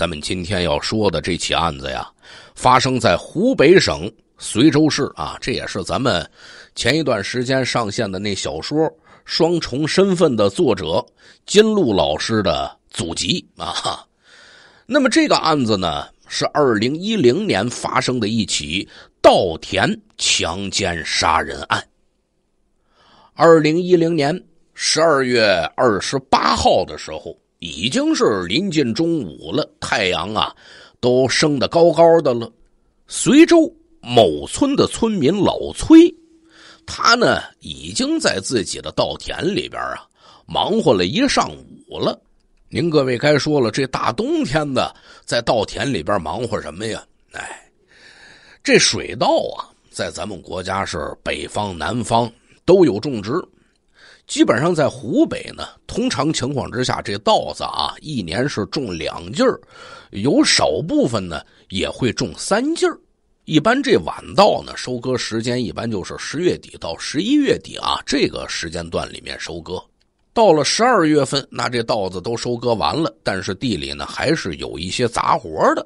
咱们今天要说的这起案子呀，发生在湖北省随州市啊，这也是咱们前一段时间上线的那小说《双重身份》的作者金璐老师的祖籍啊。那么这个案子呢，是二零一零年发生的一起稻田强奸杀人案。二零一零年十二月二十八号的时候。已经是临近中午了，太阳啊，都升得高高的了。随州某村的村民老崔，他呢已经在自己的稻田里边啊忙活了一上午了。您各位该说了，这大冬天的在稻田里边忙活什么呀？哎，这水稻啊，在咱们国家是北方南方都有种植。基本上在湖北呢，通常情况之下，这稻子啊，一年是种两季儿，有少部分呢也会种三季儿。一般这晚稻呢，收割时间一般就是十月底到十一月底啊，这个时间段里面收割。到了十二月份，那这稻子都收割完了，但是地里呢还是有一些杂活的。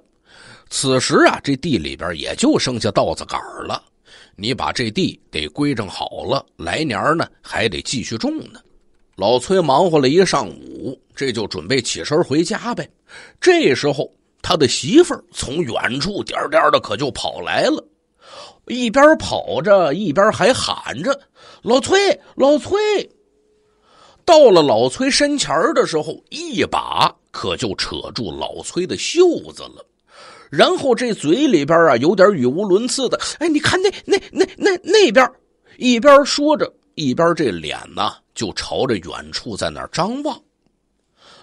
此时啊，这地里边也就剩下稻子杆了。你把这地得归整好了，来年呢还得继续种呢。老崔忙活了一上午，这就准备起身回家呗。这时候，他的媳妇儿从远处颠颠的可就跑来了，一边跑着一边还喊着：“老崔，老崔！”到了老崔身前的时候，一把可就扯住老崔的袖子了。然后这嘴里边啊，有点语无伦次的。哎，你看那那那那那边，一边说着，一边这脸呢就朝着远处在那张望。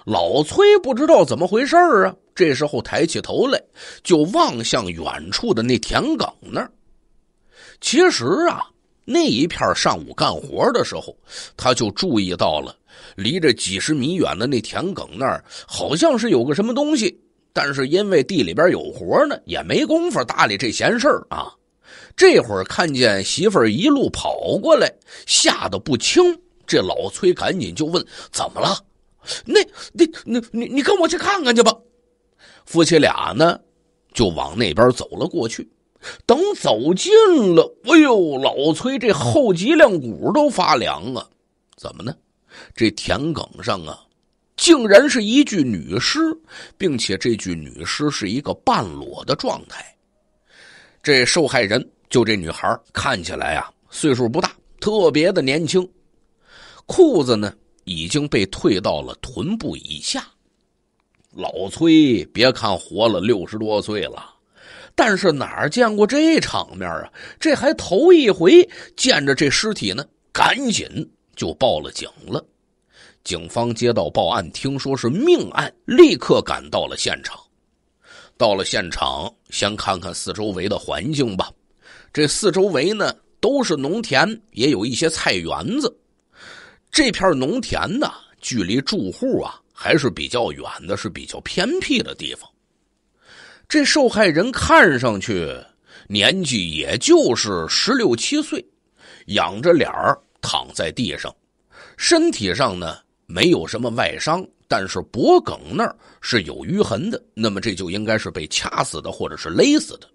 老崔不知道怎么回事啊，这时候抬起头来，就望向远处的那田埂那儿。其实啊，那一片上午干活的时候，他就注意到了，离这几十米远的那田埂那儿，好像是有个什么东西。但是因为地里边有活呢，也没工夫搭理这闲事儿啊。这会儿看见媳妇儿一路跑过来，吓得不轻。这老崔赶紧就问：“怎么了？”“那、那、那、你、你跟我去看看去吧。”夫妻俩呢，就往那边走了过去。等走近了，哎呦，老崔这后脊梁骨都发凉了。怎么呢？这田埂上啊。竟然是一具女尸，并且这具女尸是一个半裸的状态。这受害人就这女孩，看起来啊岁数不大，特别的年轻。裤子呢已经被退到了臀部以下。老崔，别看活了六十多岁了，但是哪儿见过这场面啊？这还头一回见着这尸体呢，赶紧就报了警了。警方接到报案，听说是命案，立刻赶到了现场。到了现场，先看看四周围的环境吧。这四周围呢都是农田，也有一些菜园子。这片农田呢，距离住户啊还是比较远的，是比较偏僻的地方。这受害人看上去年纪也就是十六七岁，仰着脸躺在地上，身体上呢。没有什么外伤，但是脖梗那儿是有淤痕的，那么这就应该是被掐死的，或者是勒死的。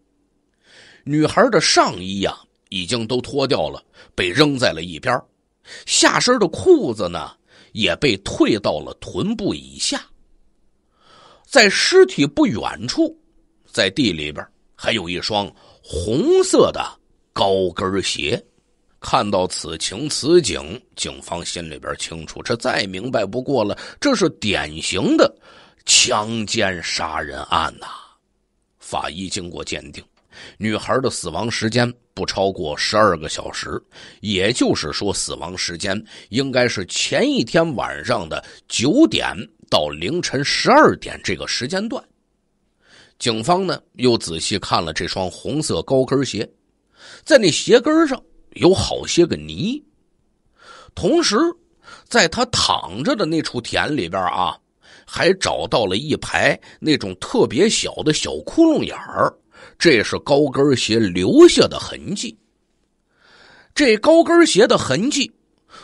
女孩的上衣呀，已经都脱掉了，被扔在了一边下身的裤子呢，也被退到了臀部以下。在尸体不远处，在地里边还有一双红色的高跟鞋。看到此情此景，警方心里边清楚，这再明白不过了。这是典型的强奸杀人案呐！法医经过鉴定，女孩的死亡时间不超过十二个小时，也就是说，死亡时间应该是前一天晚上的九点到凌晨十二点这个时间段。警方呢，又仔细看了这双红色高跟鞋，在那鞋跟上。有好些个泥，同时，在他躺着的那处田里边啊，还找到了一排那种特别小的小窟窿眼儿，这是高跟鞋留下的痕迹。这高跟鞋的痕迹，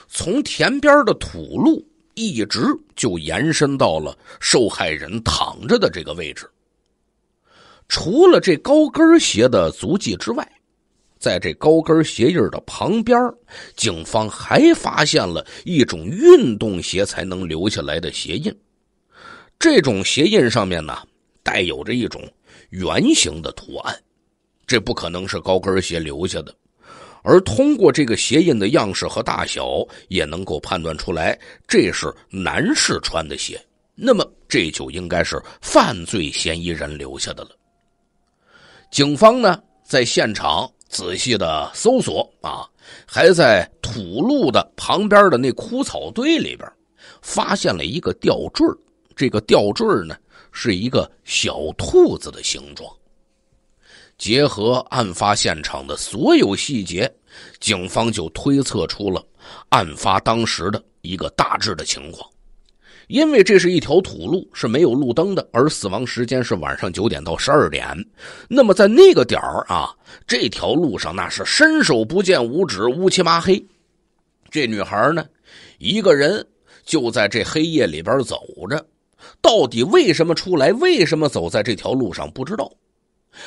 从田边的土路一直就延伸到了受害人躺着的这个位置。除了这高跟鞋的足迹之外。在这高跟鞋印的旁边，警方还发现了一种运动鞋才能留下来的鞋印。这种鞋印上面呢，带有着一种圆形的图案，这不可能是高跟鞋留下的。而通过这个鞋印的样式和大小，也能够判断出来，这是男士穿的鞋。那么这就应该是犯罪嫌疑人留下的了。警方呢，在现场。仔细的搜索啊，还在土路的旁边的那枯草堆里边，发现了一个吊坠。这个吊坠呢是一个小兔子的形状。结合案发现场的所有细节，警方就推测出了案发当时的一个大致的情况。因为这是一条土路，是没有路灯的，而死亡时间是晚上九点到十二点。那么在那个点儿啊，这条路上那是伸手不见五指，乌漆麻黑。这女孩呢，一个人就在这黑夜里边走着。到底为什么出来？为什么走在这条路上？不知道。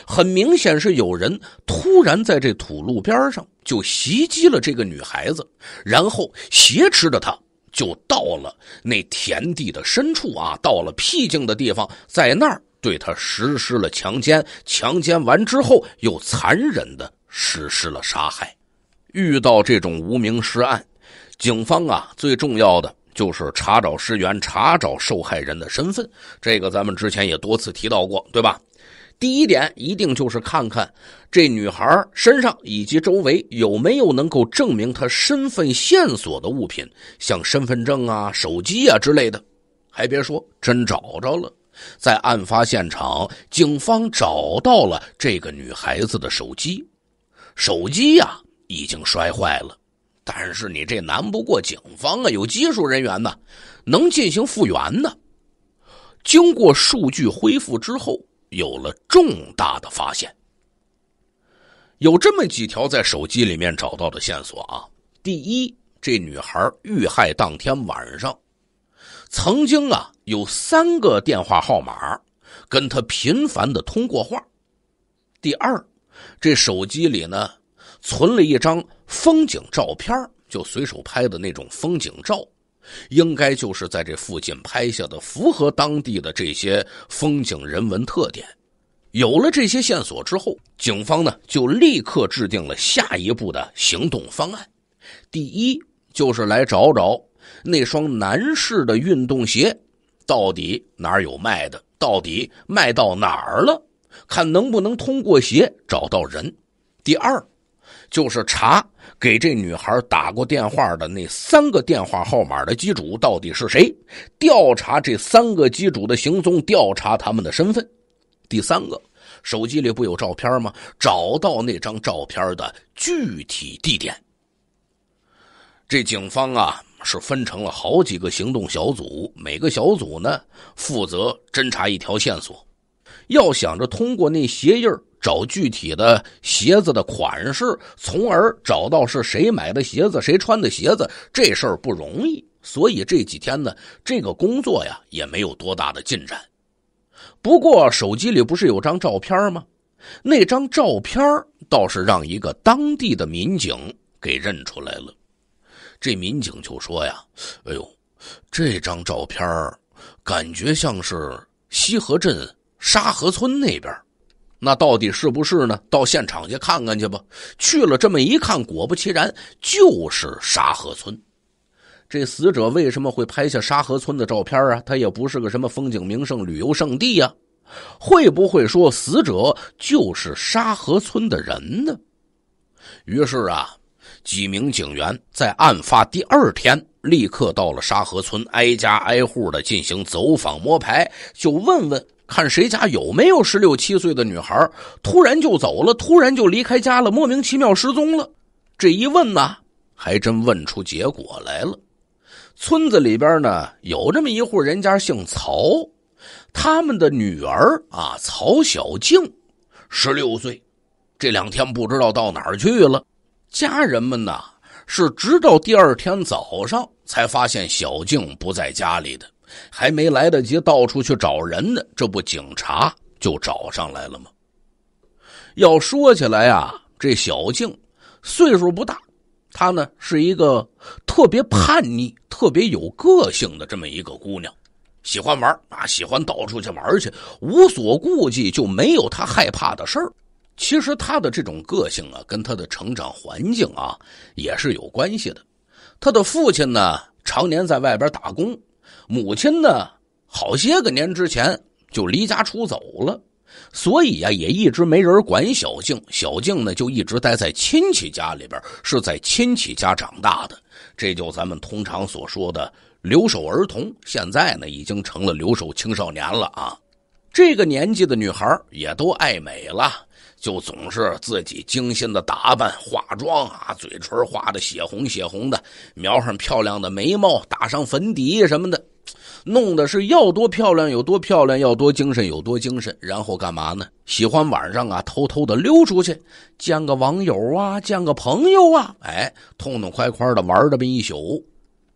很明显是有人突然在这土路边上就袭击了这个女孩子，然后挟持着她。就到了那田地的深处啊，到了僻静的地方，在那儿对他实施了强奸，强奸完之后又残忍的实施了杀害。遇到这种无名尸案，警方啊最重要的就是查找尸源，查找受害人的身份。这个咱们之前也多次提到过，对吧？第一点一定就是看看这女孩身上以及周围有没有能够证明她身份线索的物品，像身份证啊、手机啊之类的。还别说，真找着了，在案发现场，警方找到了这个女孩子的手机。手机呀，已经摔坏了，但是你这难不过警方啊，有技术人员呢，能进行复原呢。经过数据恢复之后。有了重大的发现，有这么几条在手机里面找到的线索啊。第一，这女孩遇害当天晚上，曾经啊有三个电话号码跟她频繁的通过话。第二，这手机里呢存了一张风景照片，就随手拍的那种风景照。应该就是在这附近拍下的，符合当地的这些风景人文特点。有了这些线索之后，警方呢就立刻制定了下一步的行动方案。第一，就是来找找那双男士的运动鞋，到底哪儿有卖的，到底卖到哪儿了，看能不能通过鞋找到人。第二。就是查给这女孩打过电话的那三个电话号码的机主到底是谁？调查这三个机主的行踪，调查他们的身份。第三个，手机里不有照片吗？找到那张照片的具体地点。这警方啊是分成了好几个行动小组，每个小组呢负责侦查一条线索。要想着通过那鞋印儿。找具体的鞋子的款式，从而找到是谁买的鞋子、谁穿的鞋子，这事儿不容易。所以这几天呢，这个工作呀也没有多大的进展。不过手机里不是有张照片吗？那张照片倒是让一个当地的民警给认出来了。这民警就说呀：“哎呦，这张照片感觉像是西河镇沙河村那边。”那到底是不是呢？到现场去看看去吧。去了这么一看，果不其然，就是沙河村。这死者为什么会拍下沙河村的照片啊？他也不是个什么风景名胜、旅游胜地呀。会不会说死者就是沙河村的人呢？于是啊，几名警员在案发第二天立刻到了沙河村，挨家挨户的进行走访摸排，就问问。看谁家有没有十六七岁的女孩，突然就走了，突然就离开家了，莫名其妙失踪了。这一问呢，还真问出结果来了。村子里边呢，有这么一户人家姓曹，他们的女儿啊，曹小静，十六岁，这两天不知道到哪儿去了。家人们呢，是直到第二天早上才发现小静不在家里的。还没来得及到处去找人呢，这不警察就找上来了吗？要说起来啊，这小静岁数不大，她呢是一个特别叛逆、特别有个性的这么一个姑娘，喜欢玩啊，喜欢到处去玩去，无所顾忌，就没有她害怕的事儿。其实她的这种个性啊，跟她的成长环境啊也是有关系的。她的父亲呢，常年在外边打工。母亲呢，好些个年之前就离家出走了，所以呀，也一直没人管小静。小静呢，就一直待在亲戚家里边，是在亲戚家长大的。这就咱们通常所说的留守儿童。现在呢，已经成了留守青少年了啊。这个年纪的女孩也都爱美了，就总是自己精心的打扮、化妆啊，嘴唇画的血红血红的，描上漂亮的眉毛，打上粉底什么的。弄的是要多漂亮有多漂亮，要多精神有多精神，然后干嘛呢？喜欢晚上啊，偷偷的溜出去见个网友啊，见个朋友啊，哎，痛痛快快的玩这么一宿。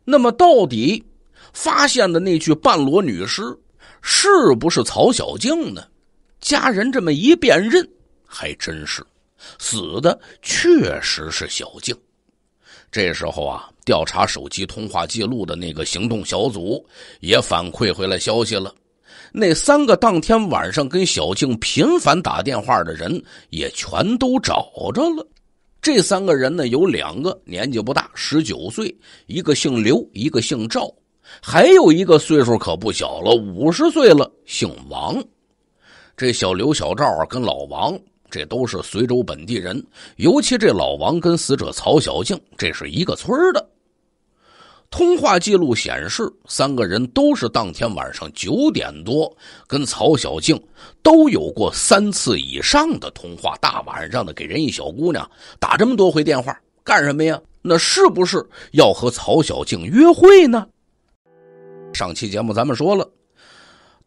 那么到底发现的那具半裸女尸是不是曹小静呢？家人这么一辨认，还真是，死的确实是小静。这时候啊，调查手机通话记录的那个行动小组也反馈回来消息了。那三个当天晚上跟小静频繁打电话的人也全都找着了。这三个人呢，有两个年纪不大，十九岁，一个姓刘，一个姓赵；还有一个岁数可不小了，五十岁了，姓王。这小刘、小赵跟老王。这都是随州本地人，尤其这老王跟死者曹小静，这是一个村的。通话记录显示，三个人都是当天晚上九点多跟曹小静都有过三次以上的通话。大晚上的给人一小姑娘打这么多回电话干什么呀？那是不是要和曹小静约会呢？上期节目咱们说了，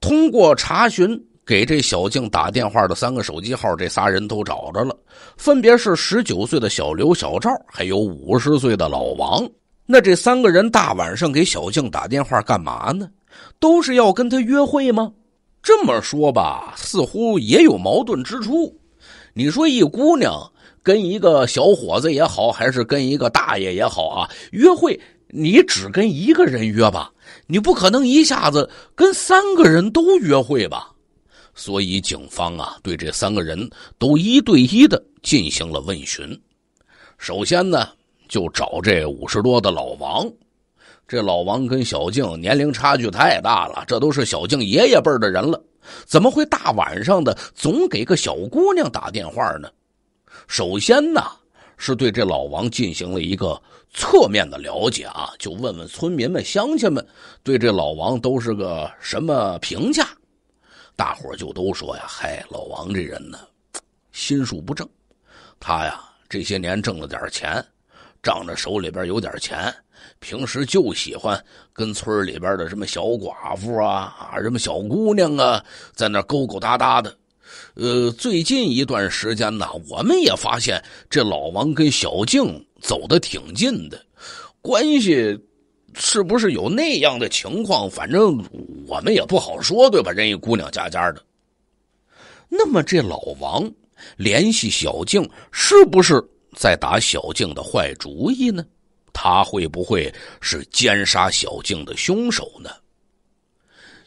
通过查询。给这小静打电话的三个手机号，这仨人都找着了，分别是十九岁的小刘、小赵，还有五十岁的老王。那这三个人大晚上给小静打电话干嘛呢？都是要跟她约会吗？这么说吧，似乎也有矛盾之处。你说，一姑娘跟一个小伙子也好，还是跟一个大爷也好啊，约会，你只跟一个人约吧，你不可能一下子跟三个人都约会吧？所以，警方啊，对这三个人都一对一的进行了问询。首先呢，就找这五十多的老王。这老王跟小静年龄差距太大了，这都是小静爷爷辈的人了，怎么会大晚上的总给个小姑娘打电话呢？首先呢，是对这老王进行了一个侧面的了解啊，就问问村民们、乡亲们对这老王都是个什么评价。大伙就都说呀：“嗨，老王这人呢，心术不正。他呀这些年挣了点钱，仗着手里边有点钱，平时就喜欢跟村里边的什么小寡妇啊、啊什么小姑娘啊，在那勾勾搭搭的。呃，最近一段时间呢，我们也发现这老王跟小静走得挺近的，关系。”是不是有那样的情况？反正我们也不好说，对吧？人一姑娘家家的。那么，这老王联系小静，是不是在打小静的坏主意呢？他会不会是奸杀小静的凶手呢？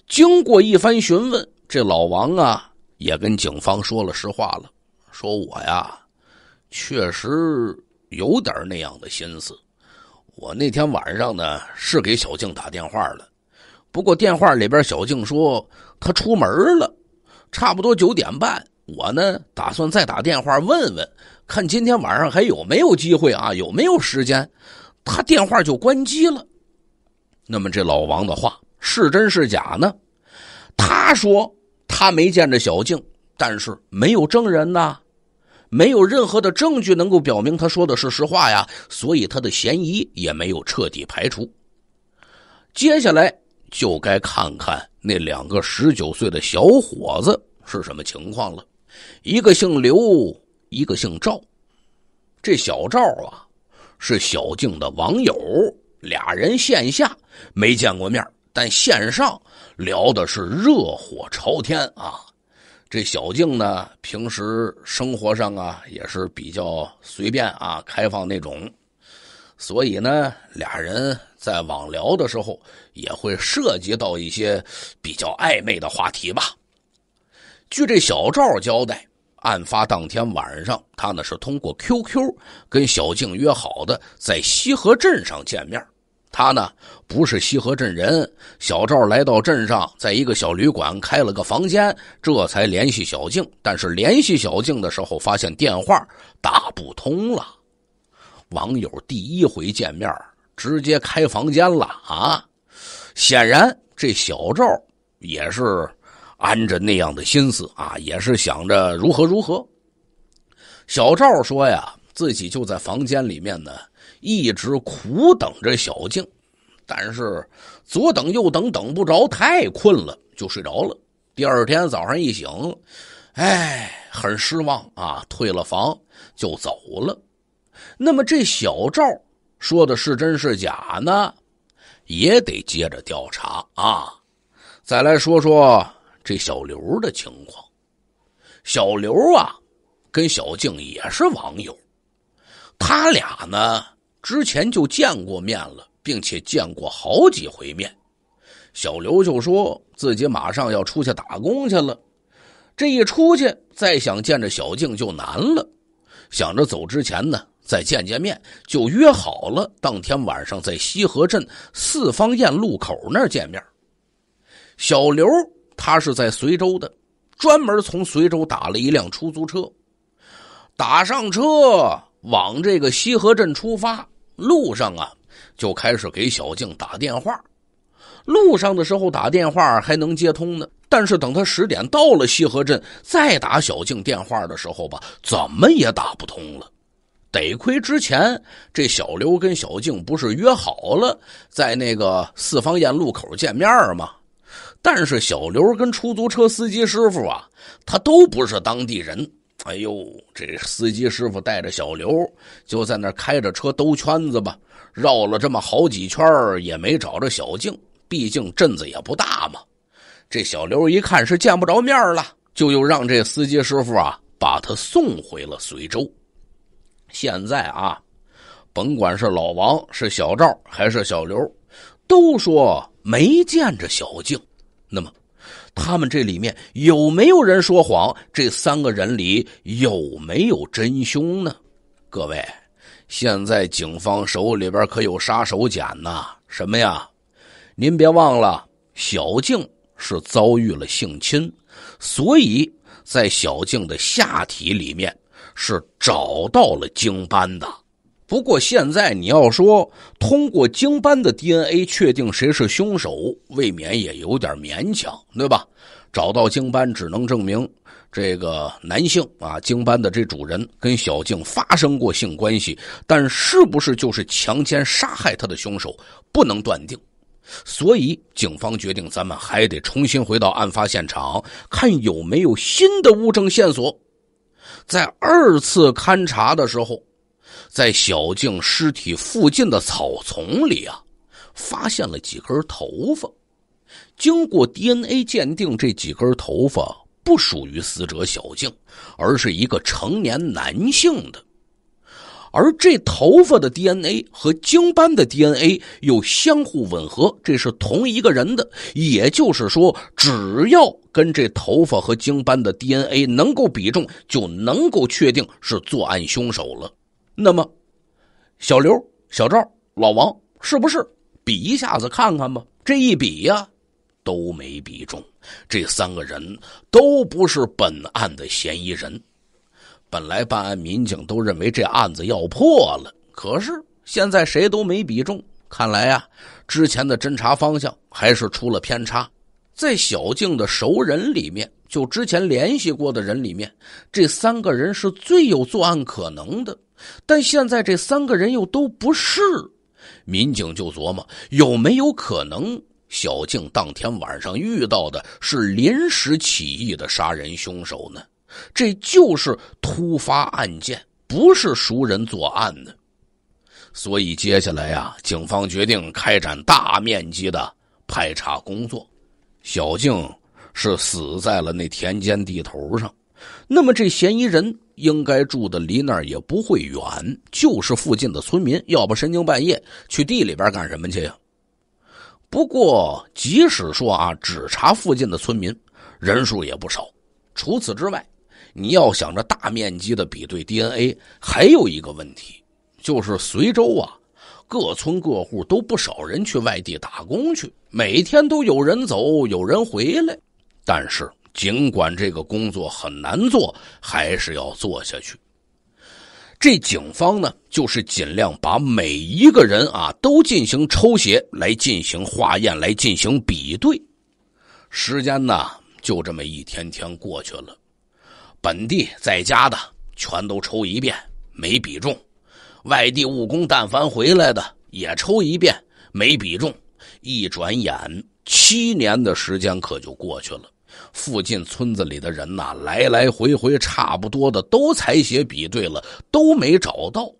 经过一番询问，这老王啊，也跟警方说了实话了，说我呀，确实有点那样的心思。我那天晚上呢是给小静打电话了，不过电话里边小静说她出门了，差不多九点半。我呢打算再打电话问问，看今天晚上还有没有机会啊，有没有时间。她电话就关机了。那么这老王的话是真是假呢？他说他没见着小静，但是没有证人呐。没有任何的证据能够表明他说的是实话呀，所以他的嫌疑也没有彻底排除。接下来就该看看那两个十九岁的小伙子是什么情况了，一个姓刘，一个姓赵。这小赵啊，是小静的网友，俩人线下没见过面，但线上聊的是热火朝天啊。这小静呢，平时生活上啊也是比较随便啊，开放那种，所以呢，俩人在网聊的时候也会涉及到一些比较暧昧的话题吧。据这小赵交代，案发当天晚上，他呢是通过 QQ 跟小静约好的，在西河镇上见面。他呢不是西河镇人，小赵来到镇上，在一个小旅馆开了个房间，这才联系小静。但是联系小静的时候，发现电话打不通了。网友第一回见面，直接开房间了啊！显然这小赵也是安着那样的心思啊，也是想着如何如何。小赵说呀，自己就在房间里面呢。一直苦等着小静，但是左等右等等不着，太困了就睡着了。第二天早上一醒，哎，很失望啊，退了房就走了。那么这小赵说的是真是假呢？也得接着调查啊。再来说说这小刘的情况。小刘啊，跟小静也是网友，他俩呢。之前就见过面了，并且见过好几回面，小刘就说自己马上要出去打工去了，这一出去，再想见着小静就难了。想着走之前呢，再见见面，就约好了当天晚上在西河镇四方堰路口那儿见面。小刘他是在随州的，专门从随州打了一辆出租车，打上车往这个西河镇出发。路上啊，就开始给小静打电话。路上的时候打电话还能接通呢，但是等他十点到了西河镇，再打小静电话的时候吧，怎么也打不通了。得亏之前这小刘跟小静不是约好了在那个四方堰路口见面吗？但是小刘跟出租车司机师傅啊，他都不是当地人。哎呦，这司机师傅带着小刘就在那开着车兜圈子吧，绕了这么好几圈也没找着小静，毕竟镇子也不大嘛。这小刘一看是见不着面了，就又让这司机师傅啊把他送回了随州。现在啊，甭管是老王、是小赵还是小刘，都说没见着小静。那么。他们这里面有没有人说谎？这三个人里有没有真凶呢？各位，现在警方手里边可有杀手锏呢？什么呀？您别忘了，小静是遭遇了性侵，所以在小静的下体里面是找到了精斑的。不过现在你要说通过精斑的 DNA 确定谁是凶手，未免也有点勉强，对吧？找到精斑只能证明这个男性啊，精斑的这主人跟小静发生过性关系，但是不是就是强奸杀害他的凶手，不能断定。所以警方决定，咱们还得重新回到案发现场，看有没有新的物证线索。在二次勘查的时候。在小静尸体附近的草丛里啊，发现了几根头发。经过 DNA 鉴定，这几根头发不属于死者小静，而是一个成年男性的。而这头发的 DNA 和精斑的 DNA 又相互吻合，这是同一个人的。也就是说，只要跟这头发和精斑的 DNA 能够比中，就能够确定是作案凶手了。那么，小刘、小赵、老王是不是比一下子看看吧？这一比呀，都没比中，这三个人都不是本案的嫌疑人。本来办案民警都认为这案子要破了，可是现在谁都没比中，看来呀，之前的侦查方向还是出了偏差。在小静的熟人里面，就之前联系过的人里面，这三个人是最有作案可能的。但现在这三个人又都不是，民警就琢磨有没有可能小静当天晚上遇到的是临时起意的杀人凶手呢？这就是突发案件，不是熟人作案呢。所以接下来呀，警方决定开展大面积的排查工作。小静是死在了那田间地头上，那么这嫌疑人应该住的离那儿也不会远，就是附近的村民。要不深更半夜去地里边干什么去呀？不过即使说啊，只查附近的村民，人数也不少。除此之外，你要想着大面积的比对 DNA，还有一个问题，就是随州啊。各村各户都不少人去外地打工去，每天都有人走，有人回来。但是，尽管这个工作很难做，还是要做下去。这警方呢，就是尽量把每一个人啊都进行抽血，来进行化验，来进行比对。时间呢，就这么一天天过去了。本地在家的全都抽一遍，没比中。外地务工，但凡回来的也抽一遍，没比中。一转眼七年的时间可就过去了，附近村子里的人呐，来来回回差不多的都采血比对了，都没找到。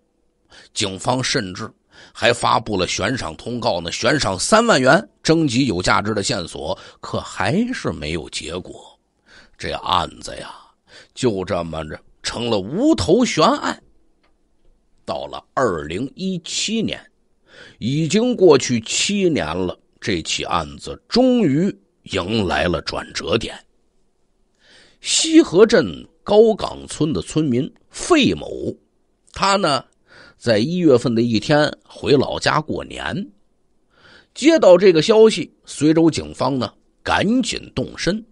警方甚至还发布了悬赏通告呢，悬赏三万元征集有价值的线索，可还是没有结果。这案子呀，就这么着成了无头悬案。到了二零一七年，已经过去七年了，这起案子终于迎来了转折点。西河镇高岗村的村民费某，他呢，在一月份的一天回老家过年，接到这个消息，随州警方呢赶紧动身，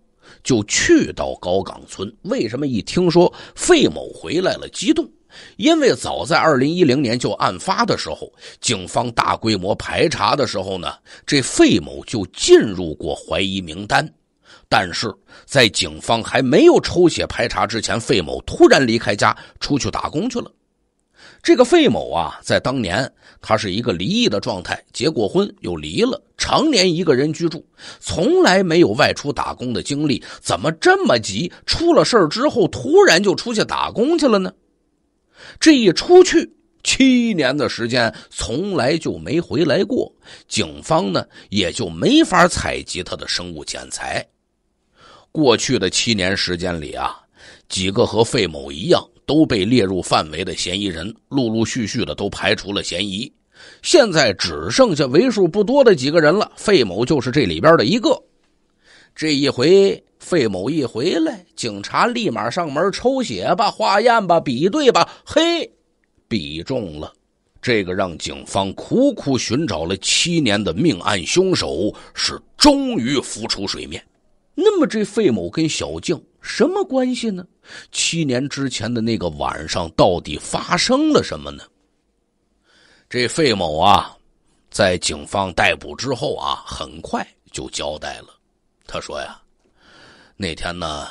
就去到高岗村。为什么一听说费某回来了，激动？因为早在二零一零年就案发的时候，警方大规模排查的时候呢，这费某就进入过怀疑名单。但是在警方还没有抽血排查之前，费某突然离开家出去打工去了。这个费某啊，在当年他是一个离异的状态，结过婚又离了，常年一个人居住，从来没有外出打工的经历。怎么这么急？出了事之后突然就出去打工去了呢？这一出去七年的时间，从来就没回来过。警方呢，也就没法采集他的生物检材。过去的七年时间里啊，几个和费某一样都被列入范围的嫌疑人，陆陆续续的都排除了嫌疑。现在只剩下为数不多的几个人了，费某就是这里边的一个。这一回，费某一回来，警察立马上门抽血吧、化验吧、比对吧，嘿，比中了。这个让警方苦苦寻找了七年的命案凶手是终于浮出水面。那么，这费某跟小静什么关系呢？七年之前的那个晚上到底发生了什么呢？这费某啊，在警方逮捕之后啊，很快就交代了。他说呀，那天呢，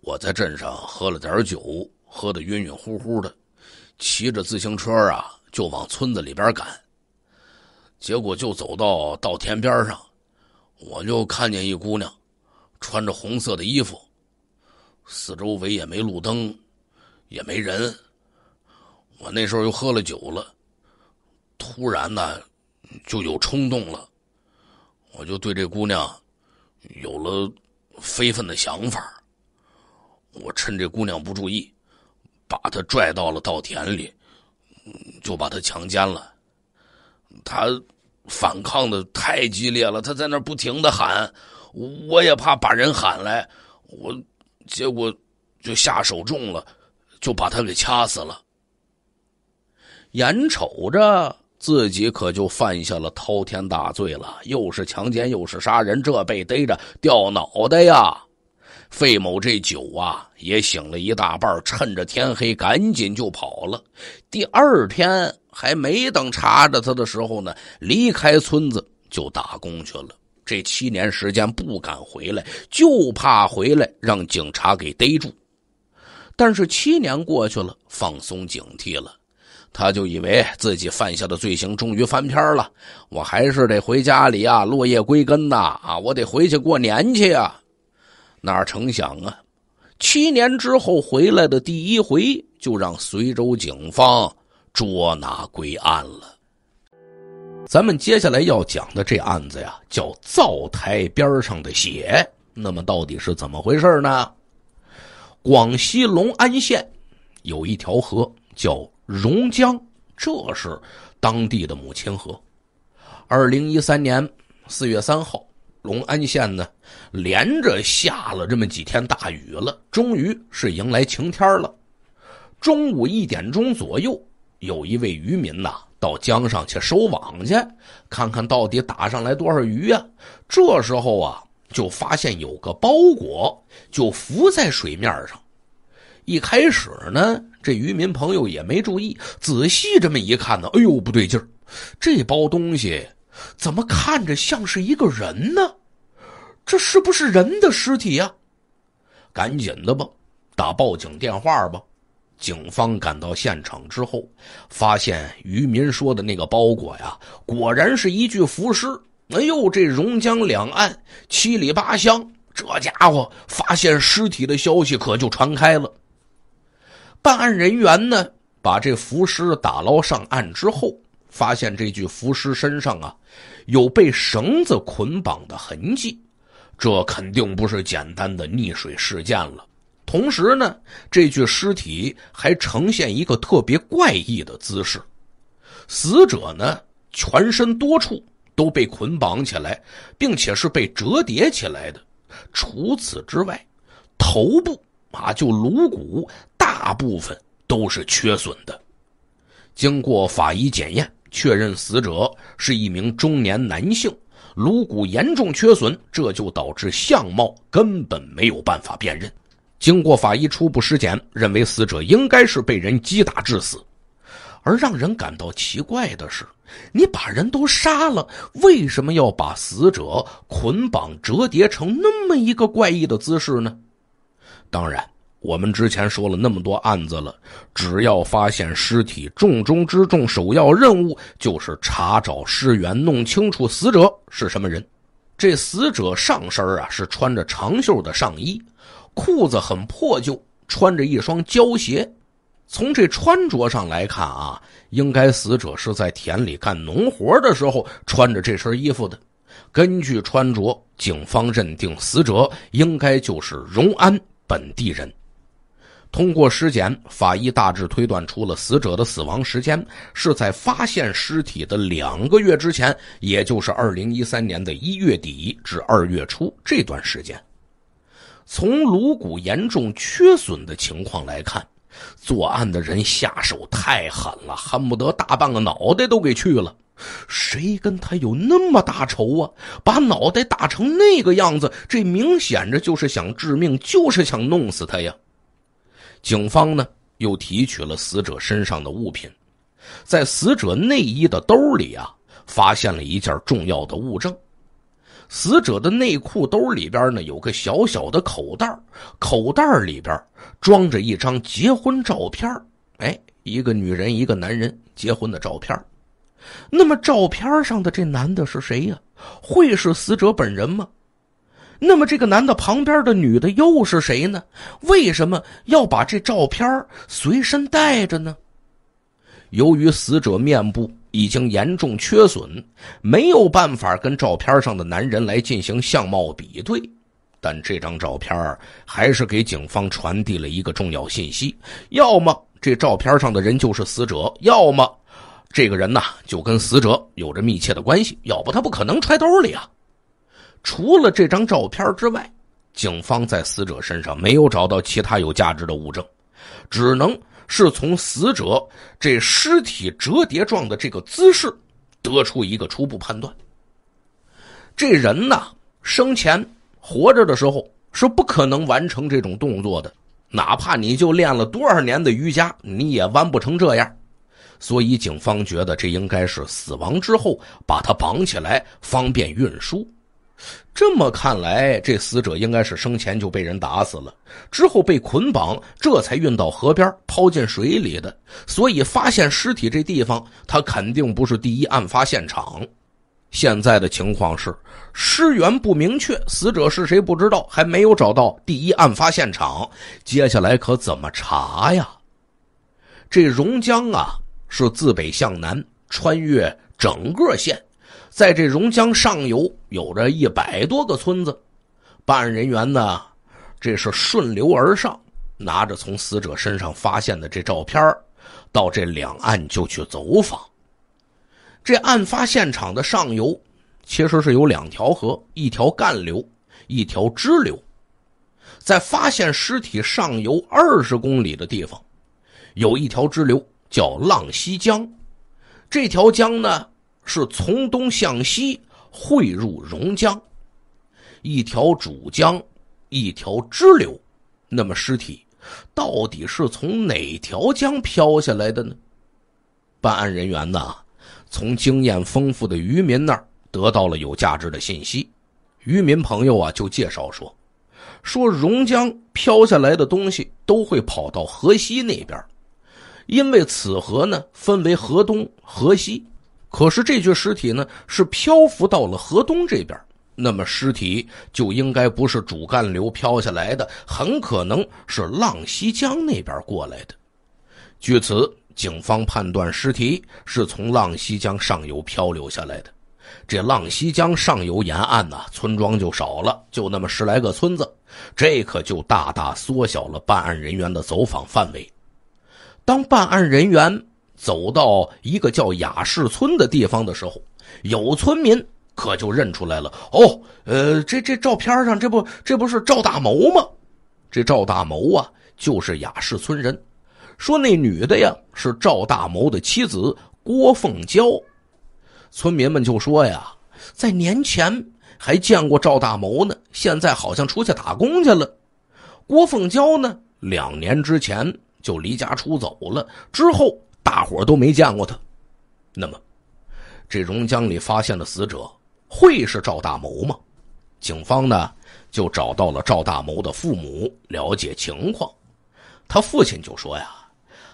我在镇上喝了点酒，喝的晕晕乎乎的，骑着自行车啊就往村子里边赶。结果就走到稻田边上，我就看见一姑娘，穿着红色的衣服，四周围也没路灯，也没人。我那时候又喝了酒了，突然呢，就有冲动了，我就对这姑娘。有了非分的想法，我趁这姑娘不注意，把她拽到了稻田里，就把她强奸了。她反抗的太激烈了，她在那不停的喊，我也怕把人喊来，我结果就下手重了，就把她给掐死了。眼瞅着。自己可就犯下了滔天大罪了，又是强奸又是杀人，这被逮着掉脑袋呀！费某这酒啊也醒了一大半，趁着天黑赶紧就跑了。第二天还没等查着他的时候呢，离开村子就打工去了。这七年时间不敢回来，就怕回来让警察给逮住。但是七年过去了，放松警惕了。他就以为自己犯下的罪行终于翻篇了，我还是得回家里啊，落叶归根呐，啊，我得回去过年去呀。哪成想啊，七年之后回来的第一回，就让随州警方捉拿归案了。咱们接下来要讲的这案子呀，叫灶台边上的血。那么到底是怎么回事呢？广西隆安县有一条河叫。溶江，这是当地的母亲河。二零一三年四月三号，隆安县呢连着下了这么几天大雨了，终于是迎来晴天了。中午一点钟左右，有一位渔民呐到江上去收网去，看看到底打上来多少鱼呀？这时候啊，就发现有个包裹就浮在水面上。一开始呢。这渔民朋友也没注意，仔细这么一看呢，哎呦，不对劲儿！这包东西怎么看着像是一个人呢？这是不是人的尸体呀？赶紧的吧，打报警电话吧！警方赶到现场之后，发现渔民说的那个包裹呀，果然是一具浮尸。哎呦，这榕江两岸七里八乡，这家伙发现尸体的消息可就传开了。办案人员呢，把这浮尸打捞上岸之后，发现这具浮尸身上啊，有被绳子捆绑的痕迹，这肯定不是简单的溺水事件了。同时呢，这具尸体还呈现一个特别怪异的姿势，死者呢全身多处都被捆绑起来，并且是被折叠起来的。除此之外，头部啊就颅骨。大部分都是缺损的。经过法医检验，确认死者是一名中年男性，颅骨严重缺损，这就导致相貌根本没有办法辨认。经过法医初步尸检，认为死者应该是被人击打致死。而让人感到奇怪的是，你把人都杀了，为什么要把死者捆绑折叠成那么一个怪异的姿势呢？当然。我们之前说了那么多案子了，只要发现尸体，重中之重、首要任务就是查找尸源，弄清楚死者是什么人。这死者上身啊是穿着长袖的上衣，裤子很破旧，穿着一双胶鞋。从这穿着上来看啊，应该死者是在田里干农活的时候穿着这身衣服的。根据穿着，警方认定死者应该就是荣安本地人。通过尸检，法医大致推断出了死者的死亡时间是在发现尸体的两个月之前，也就是二零一三年的一月底至二月初这段时间。从颅骨严重缺损的情况来看，作案的人下手太狠了，恨不得大半个脑袋都给去了。谁跟他有那么大仇啊？把脑袋打成那个样子，这明显着就是想致命，就是想弄死他呀！警方呢又提取了死者身上的物品，在死者内衣的兜里啊，发现了一件重要的物证。死者的内裤兜里边呢有个小小的口袋，口袋里边装着一张结婚照片。哎，一个女人，一个男人结婚的照片。那么照片上的这男的是谁呀？会是死者本人吗？那么这个男的旁边的女的又是谁呢？为什么要把这照片随身带着呢？由于死者面部已经严重缺损，没有办法跟照片上的男人来进行相貌比对，但这张照片还是给警方传递了一个重要信息：要么这照片上的人就是死者，要么这个人呢就跟死者有着密切的关系，要不他不可能揣兜里啊。除了这张照片之外，警方在死者身上没有找到其他有价值的物证，只能是从死者这尸体折叠状的这个姿势，得出一个初步判断。这人呐，生前活着的时候是不可能完成这种动作的，哪怕你就练了多少年的瑜伽，你也弯不成这样。所以警方觉得这应该是死亡之后把他绑起来，方便运输。这么看来，这死者应该是生前就被人打死了，之后被捆绑，这才运到河边抛进水里的。所以发现尸体这地方，他肯定不是第一案发现场。现在的情况是，尸源不明确，死者是谁不知道，还没有找到第一案发现场。接下来可怎么查呀？这榕江啊，是自北向南穿越整个县。在这榕江上游有着一百多个村子，办案人员呢，这是顺流而上，拿着从死者身上发现的这照片到这两岸就去走访。这案发现场的上游其实是有两条河，一条干流，一条支流。在发现尸体上游二十公里的地方，有一条支流叫浪溪江，这条江呢。是从东向西汇入榕江，一条主江，一条支流。那么尸体到底是从哪条江漂下来的呢？办案人员呢，从经验丰富的渔民那儿得到了有价值的信息。渔民朋友啊，就介绍说，说榕江飘下来的东西都会跑到河西那边，因为此河呢分为河东、河西。可是这具尸体呢，是漂浮到了河东这边，那么尸体就应该不是主干流漂下来的，很可能是浪溪江那边过来的。据此，警方判断尸体是从浪溪江上游漂流下来的。这浪溪江上游沿岸呢，村庄就少了，就那么十来个村子，这可就大大缩小了办案人员的走访范围。当办案人员。走到一个叫雅士村的地方的时候，有村民可就认出来了。哦，呃，这这照片上这不这不是赵大谋吗？这赵大谋啊就是雅士村人，说那女的呀是赵大谋的妻子郭凤娇。村民们就说呀，在年前还见过赵大谋呢，现在好像出去打工去了。郭凤娇呢，两年之前就离家出走了，之后。大伙都没见过他，那么，这溶江里发现的死者会是赵大谋吗？警方呢就找到了赵大谋的父母了解情况，他父亲就说呀：“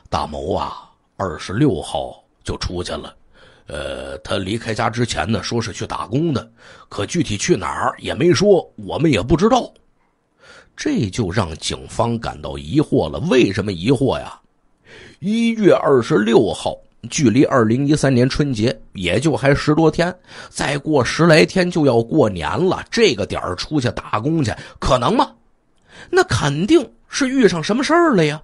大谋啊，二十六号就出去了，呃，他离开家之前呢，说是去打工的，可具体去哪儿也没说，我们也不知道。”这就让警方感到疑惑了。为什么疑惑呀？一月二十六号，距离二零一三年春节也就还十多天，再过十来天就要过年了。这个点儿出去打工去，可能吗？那肯定是遇上什么事儿了呀！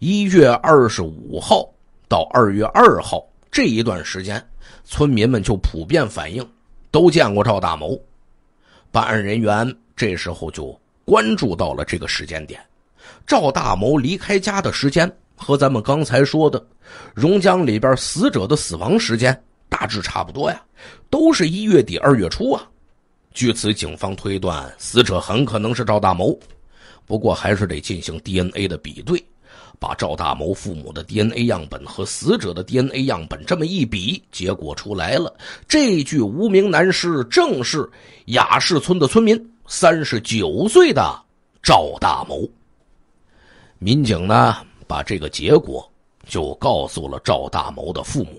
一月二十五号到二月二号这一段时间，村民们就普遍反映都见过赵大谋。办案人员这时候就关注到了这个时间点，赵大谋离开家的时间。和咱们刚才说的榕江里边死者的死亡时间大致差不多呀，都是一月底二月初啊。据此，警方推断死者很可能是赵大谋，不过还是得进行 DNA 的比对，把赵大谋父母的 DNA 样本和死者的 DNA 样本这么一比，结果出来了，这具无名男尸正是雅士村的村民，三十九岁的赵大谋。民警呢？把这个结果就告诉了赵大谋的父母。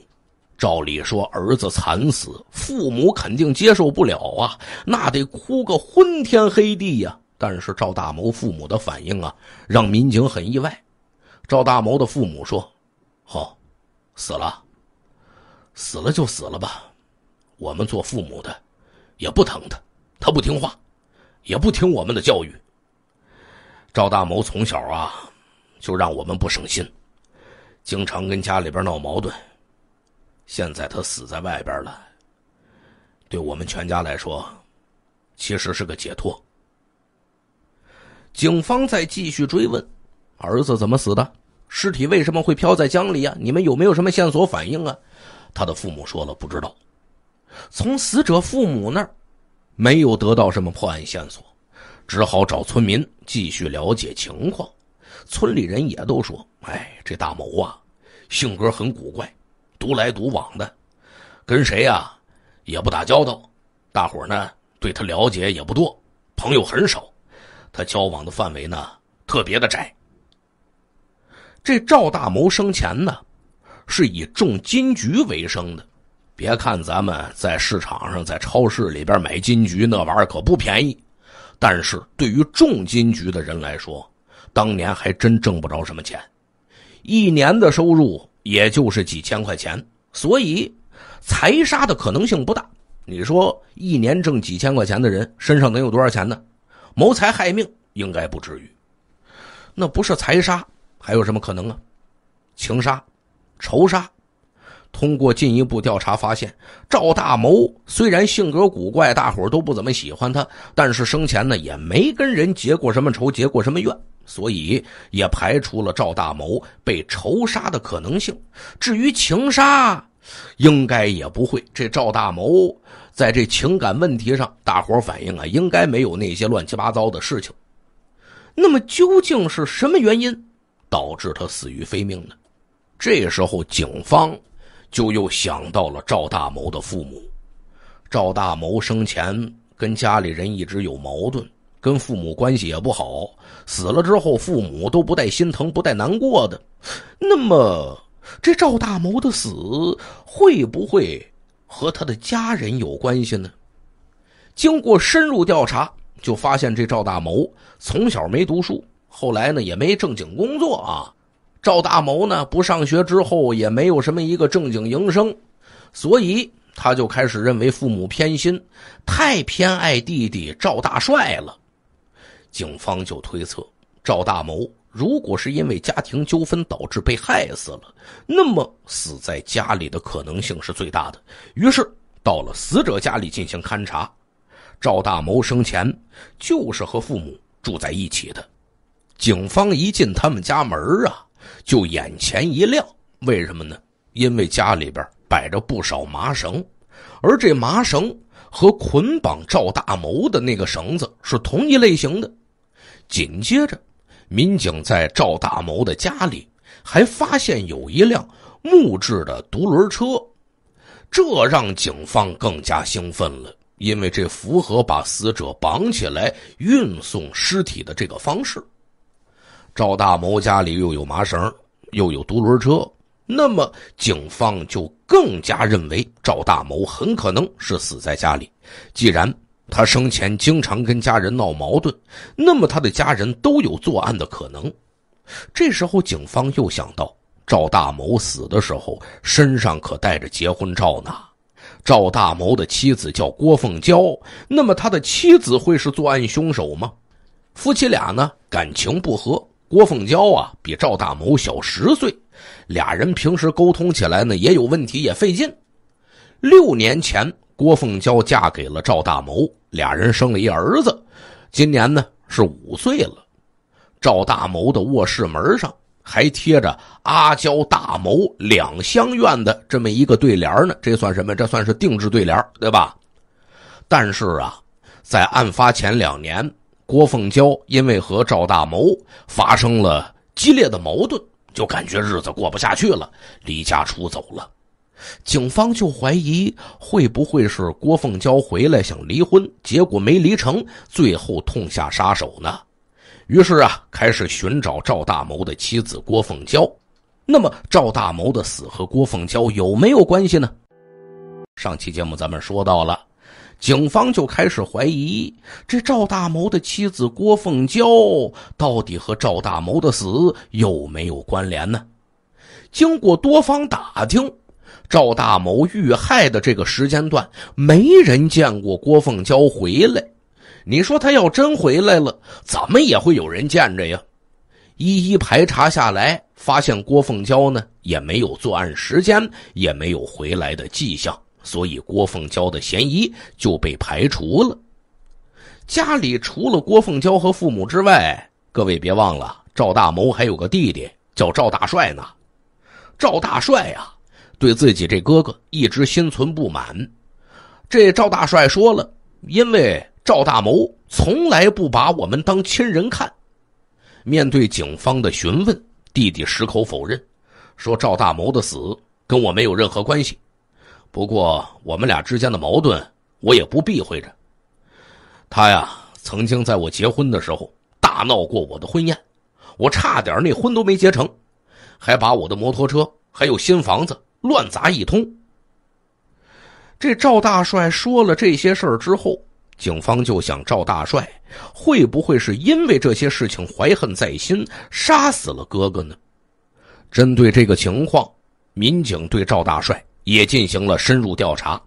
照理说，儿子惨死，父母肯定接受不了啊，那得哭个昏天黑地呀。但是赵大谋父母的反应啊，让民警很意外。赵大谋的父母说：“好，死了，死了就死了吧。我们做父母的，也不疼他，他不听话，也不听我们的教育。赵大谋从小啊。”就让我们不省心，经常跟家里边闹矛盾。现在他死在外边了，对我们全家来说，其实是个解脱。警方在继续追问：儿子怎么死的？尸体为什么会漂在江里啊？你们有没有什么线索反应啊？他的父母说了，不知道。从死者父母那儿没有得到什么破案线索，只好找村民继续了解情况。村里人也都说：“哎，这大谋啊，性格很古怪，独来独往的，跟谁呀也不打交道。大伙呢对他了解也不多，朋友很少，他交往的范围呢特别的窄。”这赵大谋生前呢，是以种金桔为生的。别看咱们在市场上、在超市里边买金桔，那玩意儿可不便宜，但是对于种金桔的人来说，当年还真挣不着什么钱，一年的收入也就是几千块钱，所以财杀的可能性不大。你说一年挣几千块钱的人身上能有多少钱呢？谋财害命应该不至于，那不是财杀，还有什么可能啊？情杀、仇杀。通过进一步调查发现，赵大谋虽然性格古怪，大伙都不怎么喜欢他，但是生前呢也没跟人结过什么仇，结过什么怨，所以也排除了赵大谋被仇杀的可能性。至于情杀，应该也不会。这赵大谋在这情感问题上，大伙反映啊，应该没有那些乱七八糟的事情。那么究竟是什么原因导致他死于非命呢？这时候警方。就又想到了赵大谋的父母，赵大谋生前跟家里人一直有矛盾，跟父母关系也不好。死了之后，父母都不带心疼，不带难过的。那么，这赵大谋的死会不会和他的家人有关系呢？经过深入调查，就发现这赵大谋从小没读书，后来呢也没正经工作啊。赵大谋呢？不上学之后也没有什么一个正经营生，所以他就开始认为父母偏心，太偏爱弟弟赵大帅了。警方就推测，赵大谋如果是因为家庭纠纷导致被害死了，那么死在家里的可能性是最大的。于是到了死者家里进行勘查，赵大谋生前就是和父母住在一起的。警方一进他们家门啊！就眼前一亮，为什么呢？因为家里边摆着不少麻绳，而这麻绳和捆绑赵大谋的那个绳子是同一类型的。紧接着，民警在赵大谋的家里还发现有一辆木质的独轮车，这让警方更加兴奋了，因为这符合把死者绑起来运送尸体的这个方式。赵大谋家里又有麻绳，又有独轮车，那么警方就更加认为赵大谋很可能是死在家里。既然他生前经常跟家人闹矛盾，那么他的家人都有作案的可能。这时候，警方又想到，赵大谋死的时候身上可带着结婚照呢。赵大谋的妻子叫郭凤娇，那么他的妻子会是作案凶手吗？夫妻俩呢，感情不和。郭凤娇啊，比赵大谋小十岁，俩人平时沟通起来呢也有问题，也费劲。六年前，郭凤娇嫁给了赵大谋，俩人生了一儿子，今年呢是五岁了。赵大谋的卧室门上还贴着“阿娇大谋两相愿”的这么一个对联呢，这算什么？这算是定制对联，对吧？但是啊，在案发前两年。郭凤娇因为和赵大谋发生了激烈的矛盾，就感觉日子过不下去了，离家出走了。警方就怀疑会不会是郭凤娇回来想离婚，结果没离成，最后痛下杀手呢？于是啊，开始寻找赵大谋的妻子郭凤娇。那么，赵大谋的死和郭凤娇有没有关系呢？上期节目咱们说到了。警方就开始怀疑，这赵大谋的妻子郭凤娇到底和赵大谋的死有没有关联呢？经过多方打听，赵大谋遇害的这个时间段，没人见过郭凤娇回来。你说他要真回来了，怎么也会有人见着呀？一一排查下来，发现郭凤娇呢也没有作案时间，也没有回来的迹象。所以，郭凤娇的嫌疑就被排除了。家里除了郭凤娇和父母之外，各位别忘了，赵大谋还有个弟弟叫赵大帅呢。赵大帅啊，对自己这哥哥一直心存不满。这赵大帅说了，因为赵大谋从来不把我们当亲人看。面对警方的询问，弟弟矢口否认，说赵大谋的死跟我没有任何关系。不过，我们俩之间的矛盾，我也不避讳着。他呀，曾经在我结婚的时候大闹过我的婚宴，我差点那婚都没结成，还把我的摩托车还有新房子乱砸一通。这赵大帅说了这些事儿之后，警方就想：赵大帅会不会是因为这些事情怀恨在心，杀死了哥哥呢？针对这个情况，民警对赵大帅。也进行了深入调查，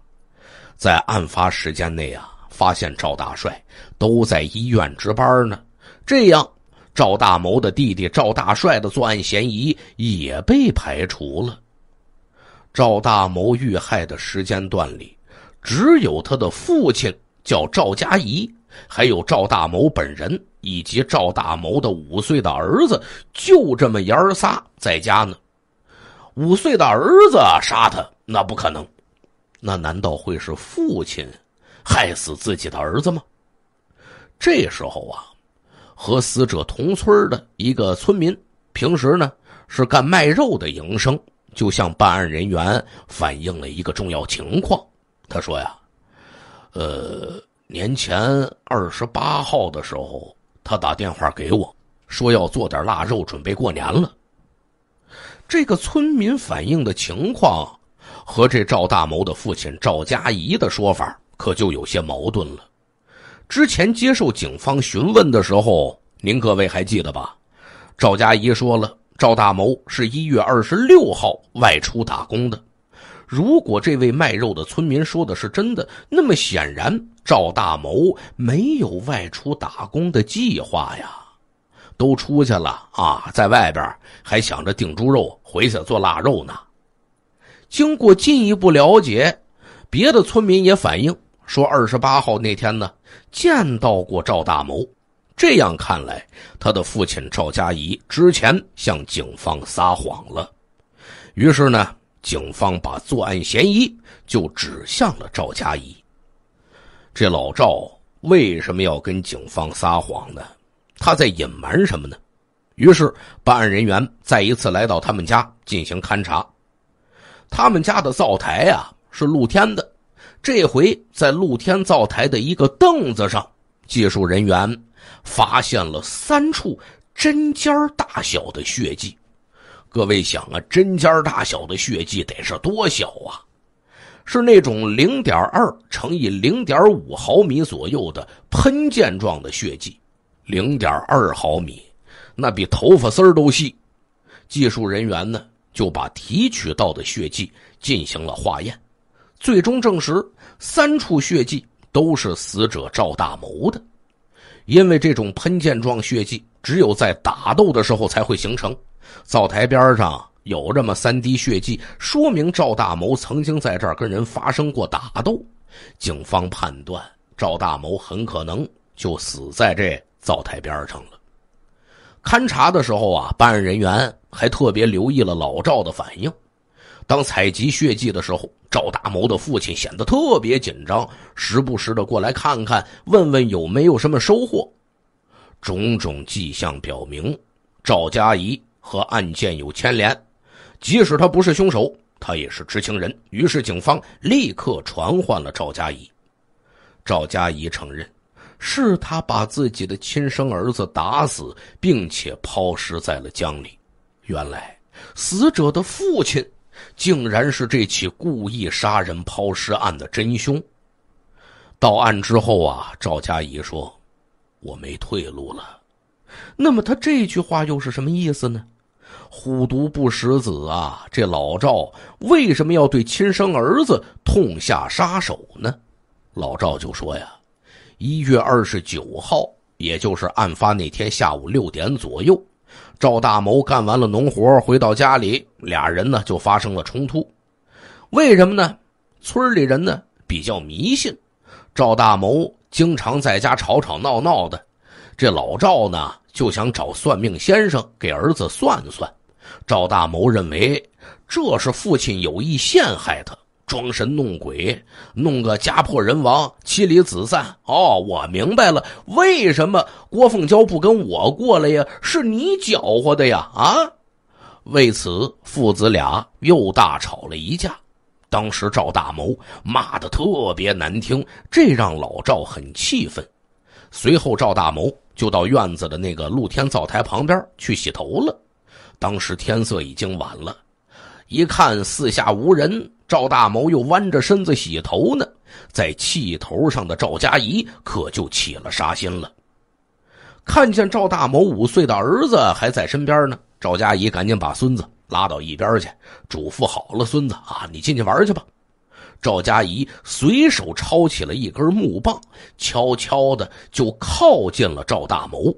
在案发时间内啊，发现赵大帅都在医院值班呢。这样，赵大谋的弟弟赵大帅的作案嫌疑也被排除了。赵大谋遇害的时间段里，只有他的父亲叫赵佳怡，还有赵大谋本人以及赵大谋的五岁的儿子，就这么爷儿仨在家呢。五岁的儿子杀他。那不可能，那难道会是父亲害死自己的儿子吗？这时候啊，和死者同村的一个村民，平时呢是干卖肉的营生，就向办案人员反映了一个重要情况。他说呀，呃，年前二十八号的时候，他打电话给我，说要做点腊肉，准备过年了。这个村民反映的情况。和这赵大谋的父亲赵佳怡的说法可就有些矛盾了。之前接受警方询问的时候，您各位还记得吧？赵佳怡说了，赵大谋是一月二十六号外出打工的。如果这位卖肉的村民说的是真的，那么显然赵大谋没有外出打工的计划呀，都出去了啊，在外边还想着订猪肉回去做腊肉呢。经过进一步了解，别的村民也反映说，二十八号那天呢，见到过赵大谋。这样看来，他的父亲赵佳怡之前向警方撒谎了。于是呢，警方把作案嫌疑就指向了赵佳怡。这老赵为什么要跟警方撒谎呢？他在隐瞒什么呢？于是，办案人员再一次来到他们家进行勘查。他们家的灶台啊是露天的，这回在露天灶台的一个凳子上，技术人员发现了三处针尖大小的血迹。各位想啊，针尖大小的血迹得是多小啊？是那种零点二乘以零点五毫米左右的喷溅状的血迹，零点二毫米，那比头发丝儿都细。技术人员呢？就把提取到的血迹进行了化验，最终证实三处血迹都是死者赵大谋的。因为这种喷溅状血迹只有在打斗的时候才会形成。灶台边上有这么三滴血迹，说明赵大谋曾经在这儿跟人发生过打斗。警方判断，赵大谋很可能就死在这灶台边上了。勘察的时候啊，办案人员还特别留意了老赵的反应。当采集血迹的时候，赵大谋的父亲显得特别紧张，时不时的过来看看，问问有没有什么收获。种种迹象表明，赵佳怡和案件有牵连。即使他不是凶手，他也是知情人。于是，警方立刻传唤了赵佳怡。赵佳怡承认。是他把自己的亲生儿子打死，并且抛尸在了江里。原来死者的父亲，竟然是这起故意杀人抛尸案的真凶。到案之后啊，赵佳怡说：“我没退路了。”那么他这句话又是什么意思呢？虎毒不食子啊，这老赵为什么要对亲生儿子痛下杀手呢？老赵就说：“呀。”一月二十九号，也就是案发那天下午六点左右，赵大谋干完了农活，回到家里，俩人呢就发生了冲突。为什么呢？村里人呢比较迷信，赵大谋经常在家吵吵闹闹的，这老赵呢就想找算命先生给儿子算算。赵大谋认为这是父亲有意陷害他。装神弄鬼，弄个家破人亡、妻离子散。哦，我明白了，为什么郭凤娇不跟我过来呀？是你搅和的呀！啊！为此，父子俩又大吵了一架。当时赵大谋骂的特别难听，这让老赵很气愤。随后，赵大谋就到院子的那个露天灶台旁边去洗头了。当时天色已经晚了，一看四下无人。赵大谋又弯着身子洗头呢，在气头上的赵佳怡可就起了杀心了。看见赵大谋五岁的儿子还在身边呢，赵佳怡赶紧把孙子拉到一边去，嘱咐好了孙子：“啊，你进去玩去吧。”赵佳怡随手抄起了一根木棒，悄悄的就靠近了赵大谋。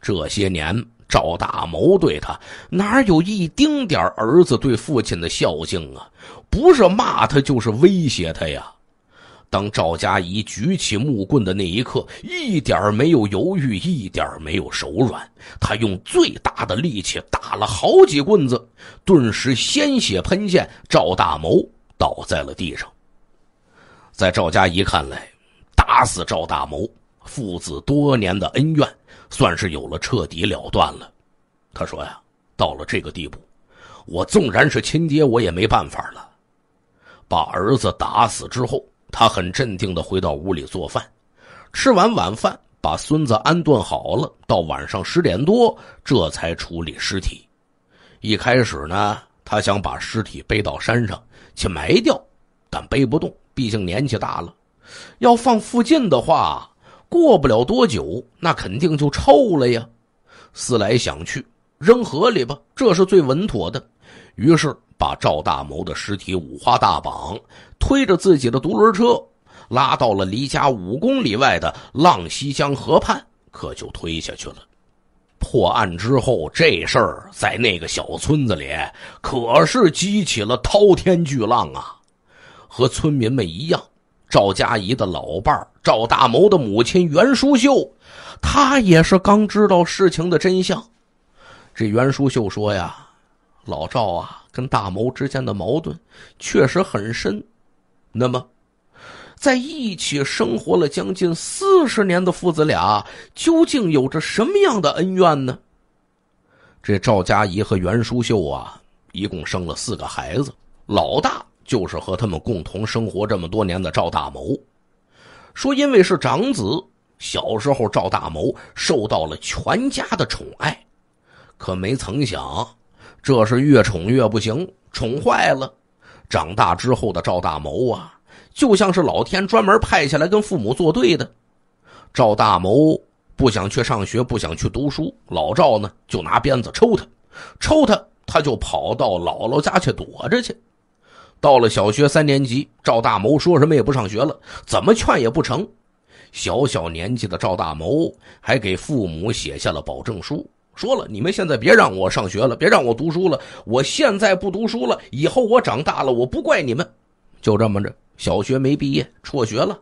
这些年。赵大谋对他哪有一丁点儿子对父亲的孝敬啊？不是骂他，就是威胁他呀。当赵佳怡举起木棍的那一刻，一点没有犹豫，一点没有手软。他用最大的力气打了好几棍子，顿时鲜血喷溅，赵大谋倒在了地上。在赵佳怡看来，打死赵大谋，父子多年的恩怨。算是有了彻底了断了，他说呀，到了这个地步，我纵然是亲爹，我也没办法了。把儿子打死之后，他很镇定的回到屋里做饭，吃完晚饭，把孙子安顿好了，到晚上十点多，这才处理尸体。一开始呢，他想把尸体背到山上去埋掉，但背不动，毕竟年纪大了，要放附近的话。过不了多久，那肯定就臭了呀。思来想去，扔河里吧，这是最稳妥的。于是，把赵大谋的尸体五花大绑，推着自己的独轮车，拉到了离家五公里外的浪溪江河畔，可就推下去了。破案之后，这事儿在那个小村子里可是激起了滔天巨浪啊！和村民们一样，赵佳怡的老伴儿。赵大谋的母亲袁淑秀，她也是刚知道事情的真相。这袁淑秀说：“呀，老赵啊，跟大谋之间的矛盾确实很深。那么，在一起生活了将近四十年的父子俩，究竟有着什么样的恩怨呢？”这赵佳怡和袁淑秀啊，一共生了四个孩子，老大就是和他们共同生活这么多年的赵大谋。说，因为是长子，小时候赵大谋受到了全家的宠爱，可没曾想，这是越宠越不行，宠坏了。长大之后的赵大谋啊，就像是老天专门派下来跟父母作对的。赵大谋不想去上学，不想去读书，老赵呢就拿鞭子抽他，抽他，他就跑到姥姥家去躲着去。到了小学三年级，赵大谋说什么也不上学了，怎么劝也不成。小小年纪的赵大谋还给父母写下了保证书，说了：“你们现在别让我上学了，别让我读书了，我现在不读书了，以后我长大了，我不怪你们。”就这么着，小学没毕业，辍学了。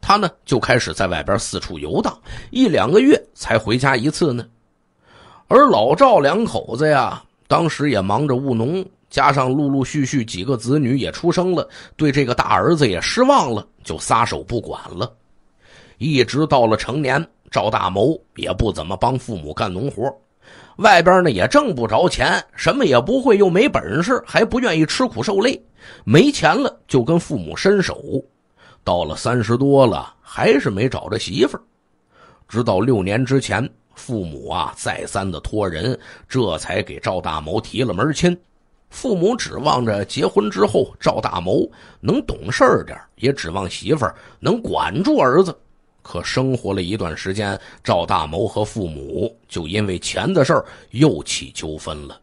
他呢，就开始在外边四处游荡，一两个月才回家一次呢。而老赵两口子呀，当时也忙着务农。加上陆陆续续几个子女也出生了，对这个大儿子也失望了，就撒手不管了。一直到了成年，赵大谋也不怎么帮父母干农活，外边呢也挣不着钱，什么也不会，又没本事，还不愿意吃苦受累。没钱了就跟父母伸手，到了三十多了还是没找着媳妇儿。直到六年之前，父母啊再三的托人，这才给赵大谋提了门亲。父母指望着结婚之后赵大谋能懂事点儿，也指望媳妇儿能管住儿子。可生活了一段时间，赵大谋和父母就因为钱的事儿又起纠纷了。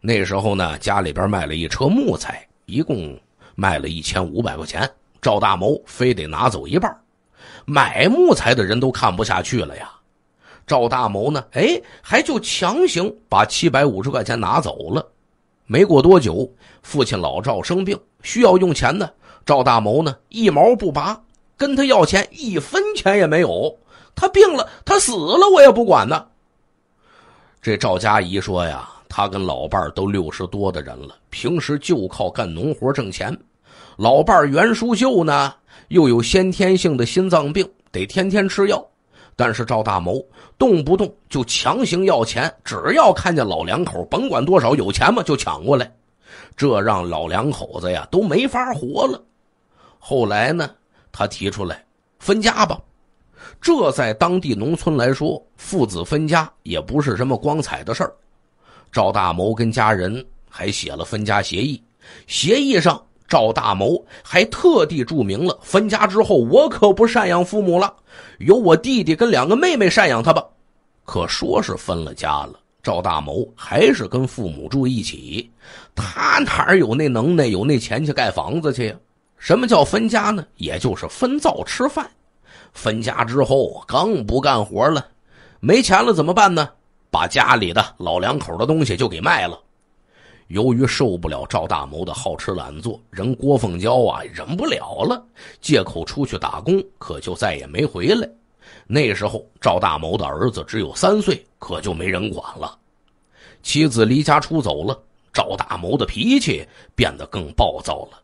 那时候呢，家里边卖了一车木材，一共卖了一千五百块钱，赵大谋非得拿走一半，买木材的人都看不下去了呀。赵大谋呢，哎，还就强行把七百五十块钱拿走了。没过多久，父亲老赵生病，需要用钱呢。赵大谋呢，一毛不拔，跟他要钱，一分钱也没有。他病了，他死了，我也不管呢。这赵佳怡说呀，他跟老伴都六十多的人了，平时就靠干农活挣钱。老伴袁淑秀呢，又有先天性的心脏病，得天天吃药。但是赵大谋动不动就强行要钱，只要看见老两口，甭管多少有钱嘛，就抢过来，这让老两口子呀都没法活了。后来呢，他提出来分家吧，这在当地农村来说，父子分家也不是什么光彩的事儿。赵大谋跟家人还写了分家协议，协议上。赵大谋还特地注明了，分家之后我可不赡养父母了，由我弟弟跟两个妹妹赡养他吧。可说是分了家了，赵大谋还是跟父母住一起，他哪有那能耐，有那钱去盖房子去？什么叫分家呢？也就是分灶吃饭。分家之后更不干活了，没钱了怎么办呢？把家里的老两口的东西就给卖了。由于受不了赵大谋的好吃懒做，人郭凤娇啊忍不了了，借口出去打工，可就再也没回来。那时候赵大谋的儿子只有三岁，可就没人管了。妻子离家出走了，赵大谋的脾气变得更暴躁了。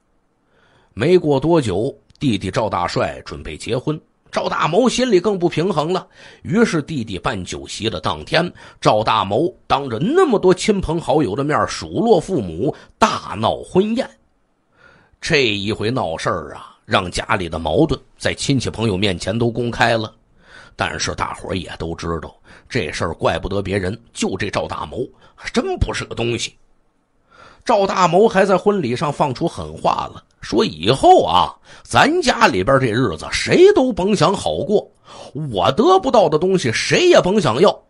没过多久，弟弟赵大帅准备结婚。赵大谋心里更不平衡了，于是弟弟办酒席的当天，赵大谋当着那么多亲朋好友的面数落父母，大闹婚宴。这一回闹事儿啊，让家里的矛盾在亲戚朋友面前都公开了。但是大伙也都知道，这事儿怪不得别人，就这赵大谋真不是个东西。赵大谋还在婚礼上放出狠话了。说以后啊，咱家里边这日子谁都甭想好过，我得不到的东西谁也甭想要。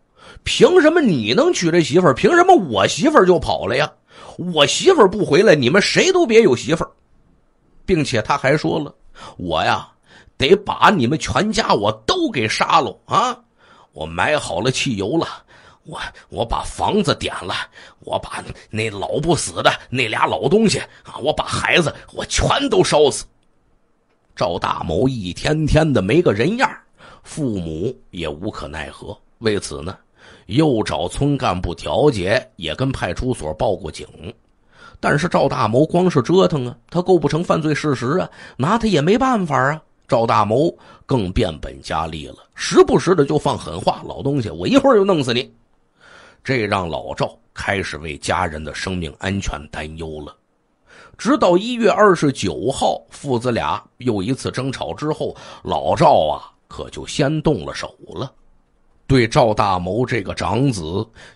凭什么你能娶这媳妇儿？凭什么我媳妇儿就跑了呀？我媳妇儿不回来，你们谁都别有媳妇儿。并且他还说了，我呀得把你们全家我都给杀了啊！我买好了汽油了。我我把房子点了，我把那老不死的那俩老东西啊，我把孩子我全都烧死。赵大谋一天天的没个人样父母也无可奈何。为此呢，又找村干部调解，也跟派出所报过警。但是赵大谋光是折腾啊，他构不成犯罪事实啊，拿他也没办法啊。赵大谋更变本加厉了，时不时的就放狠话：“老东西，我一会儿就弄死你。”这让老赵开始为家人的生命安全担忧了。直到一月二十九号，父子俩又一次争吵之后，老赵啊，可就先动了手了。对赵大谋这个长子，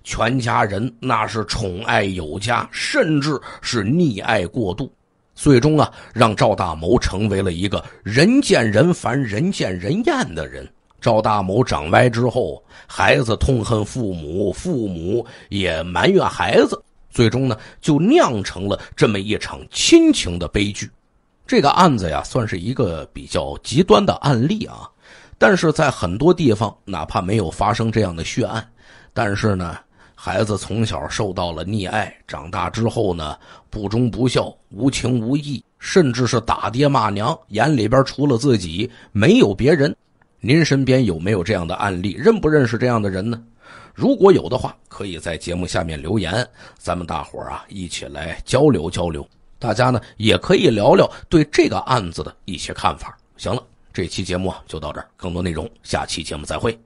全家人那是宠爱有加，甚至是溺爱过度，最终啊，让赵大谋成为了一个人见人烦、人见人厌的人。赵大某长歪之后，孩子痛恨父母，父母也埋怨孩子，最终呢就酿成了这么一场亲情的悲剧。这个案子呀，算是一个比较极端的案例啊。但是在很多地方，哪怕没有发生这样的血案，但是呢，孩子从小受到了溺爱，长大之后呢，不忠不孝，无情无义，甚至是打爹骂娘，眼里边除了自己没有别人。您身边有没有这样的案例？认不认识这样的人呢？如果有的话，可以在节目下面留言，咱们大伙啊一起来交流交流。大家呢也可以聊聊对这个案子的一些看法。行了，这期节目就到这儿，更多内容下期节目再会。